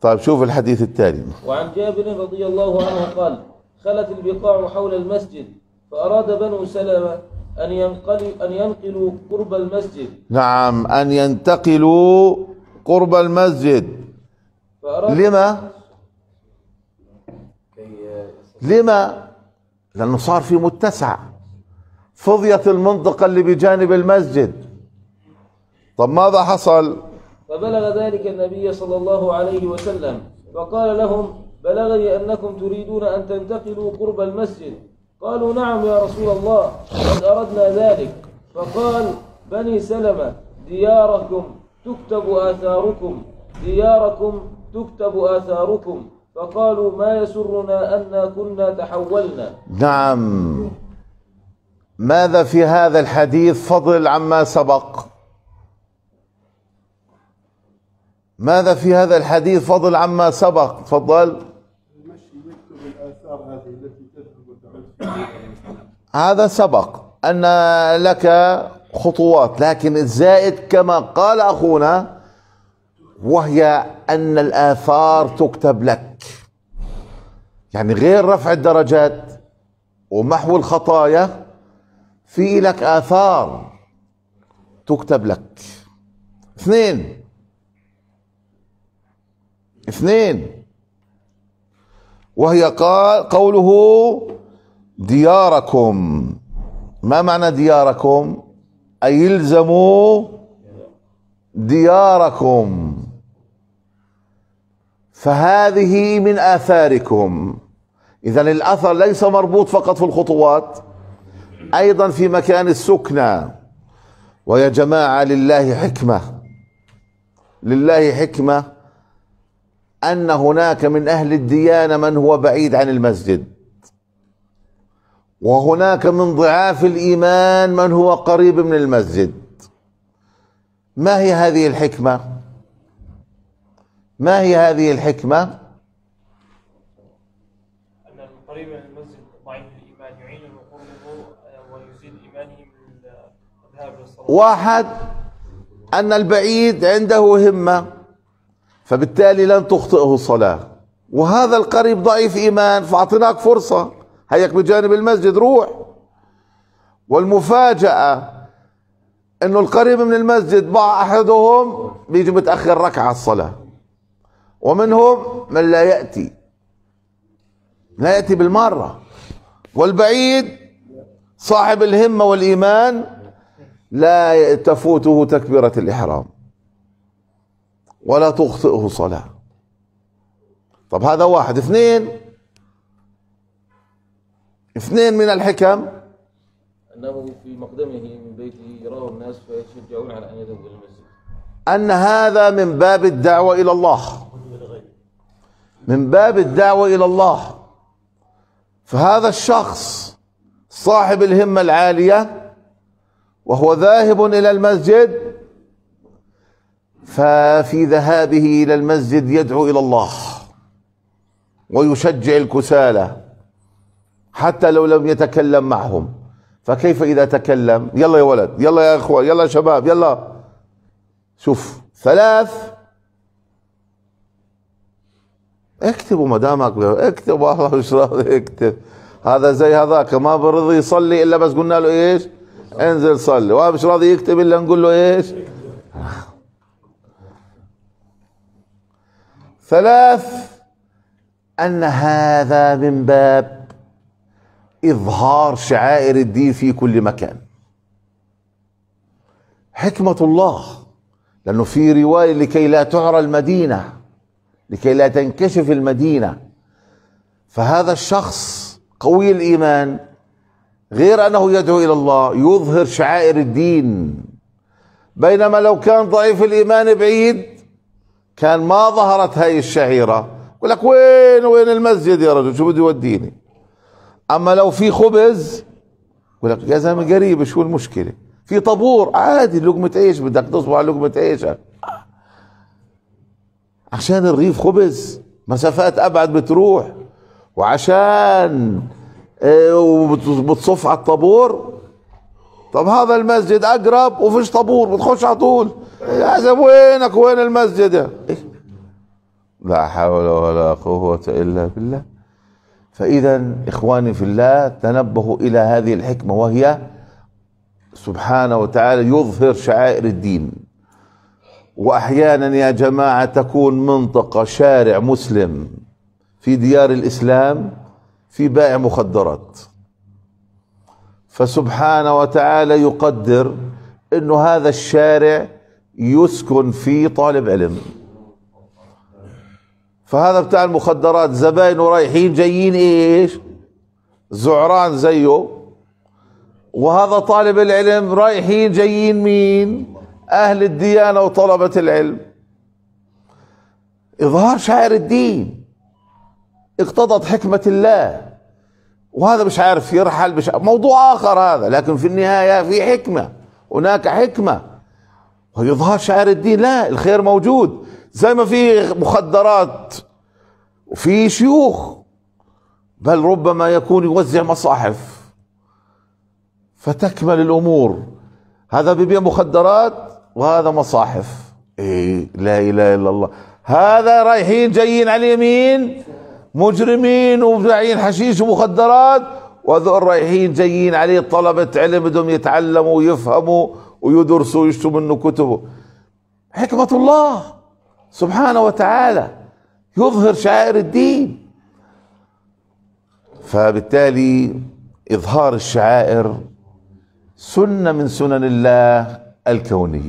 طيب شوف الحديث التالي وعن جابر رضي الله عنه قال خلت البقاع حول المسجد فأراد بنو سلمة أن ينقلوا أن ينقلوا قرب المسجد نعم أن ينتقلوا قرب المسجد لما؟ لما؟ لأنه صار في متسع فضيت المنطقة اللي بجانب المسجد طب ماذا حصل؟ فبلغ ذلك النبي صلى الله عليه وسلم فقال لهم بلغني أنكم تريدون أن تنتقلوا قرب المسجد قالوا نعم يا رسول الله قد أردنا ذلك فقال بني سلمة دياركم تكتب آثاركم دياركم تكتب آثاركم فقالوا ما يسرنا أن كنا تحولنا نعم ماذا في هذا الحديث فضل عما سبق ماذا في هذا الحديث فضل عما سبق تفضل هذا سبق أن لك خطوات لكن الزائد كما قال أخونا وهي أن الآثار تكتب لك يعني غير رفع الدرجات ومحو الخطايا في لك آثار تكتب لك اثنين اثنين وهي قال قوله دياركم ما معنى دياركم أي يلزموا دياركم فهذه من آثاركم إذا الأثر ليس مربوط فقط في الخطوات أيضا في مكان السكنى ويا جماعة لله حكمة لله حكمة أن هناك من أهل الديانة من هو بعيد عن المسجد وهناك من ضعاف الإيمان من هو قريب من المسجد ما هي هذه الحكمة؟ ما هي هذه الحكمة؟ أن القريب من المسجد ضعيف الإيمان يعين وقومه آه، ويزيد إيمانه من الذهاب للصلاة واحد أن البعيد عنده همة فبالتالي لن تخطئه الصلاة وهذا القريب ضعيف إيمان فأعطيناك فرصة هيك بجانب المسجد روح والمفاجأة انه القريب من المسجد مع احدهم بيجي متاخر ركعه على الصلاه ومنهم من لا ياتي لا ياتي بالمره والبعيد صاحب الهمه والايمان لا تفوته تكبيره الاحرام ولا تخطئه صلاة طب هذا واحد اثنين اثنين من الحكم أنه في مقدمه من بيته يراه الناس فيشجعون على أن يذهبوا إلى المسجد أن هذا من باب الدعوة إلى الله من باب الدعوة إلى الله فهذا الشخص صاحب الهمة العالية وهو ذاهب إلى المسجد ففي ذهابه الى المسجد يدعو الى الله ويشجع الكسالى حتى لو لم يتكلم معهم فكيف اذا تكلم يلا يا ولد يلا يا اخوه يلا يا شباب يلا شوف ثلاث اكتبوا مدامك اكتب والله مش راضي اكتب هذا زي هذاك ما برضي يصلي الا بس قلنا له ايش انزل صلي وهذا مش راضي يكتب الا نقول له ايش ثلاث أن هذا من باب إظهار شعائر الدين في كل مكان حكمة الله لأنه في رواية لكي لا تعرى المدينة لكي لا تنكشف المدينة فهذا الشخص قوي الإيمان غير أنه يدعو إلى الله يظهر شعائر الدين بينما لو كان ضعيف الإيمان بعيد كان ما ظهرت هاي الشعيرة يقول لك وين وين المسجد يا رجل شو بده يوديني أما لو في خبز يقول لك يا زلمة قريب شو المشكلة في طابور عادي لقمة عيش بدك تصبح على لقمة عيشك عشان الريف خبز مسافات أبعد بتروح وعشان إيه، وبتصف على الطابور طب هذا المسجد اقرب وفيش طابور بتخش على طول يا زلمة وينك وين المسجد يا لا حول ولا قوة إلا بالله فإذا إخواني في الله تنبهوا إلى هذه الحكمة وهي سبحانه وتعالى يظهر شعائر الدين وأحيانا يا جماعة تكون منطقة شارع مسلم في ديار الإسلام في بائع مخدرات فسبحانه وتعالى يقدر انه هذا الشارع يسكن فيه طالب علم فهذا بتاع المخدرات زباينه رايحين جايين ايش زعران زيه وهذا طالب العلم رايحين جايين مين اهل الديانة وطلبة العلم اظهار شعر الدين اقتضت حكمة الله وهذا مش عارف يرحل مش موضوع اخر هذا لكن في النهايه في حكمه هناك حكمه ويظهر شعار الدين لا الخير موجود زي ما في مخدرات وفي شيوخ بل ربما يكون يوزع مصاحف فتكمل الامور هذا ببيع مخدرات وهذا مصاحف ايه لا اله الا الله هذا رايحين جايين على اليمين مجرمين وبايعين حشيش ومخدرات وهذول رايحين جايين عليه طلبة علم بدهم يتعلموا ويفهموا ويدرسوا ويشتوا منه كتبه حكمة الله سبحانه وتعالى يظهر شعائر الدين فبالتالي إظهار الشعائر سنة من سنن الله الكونية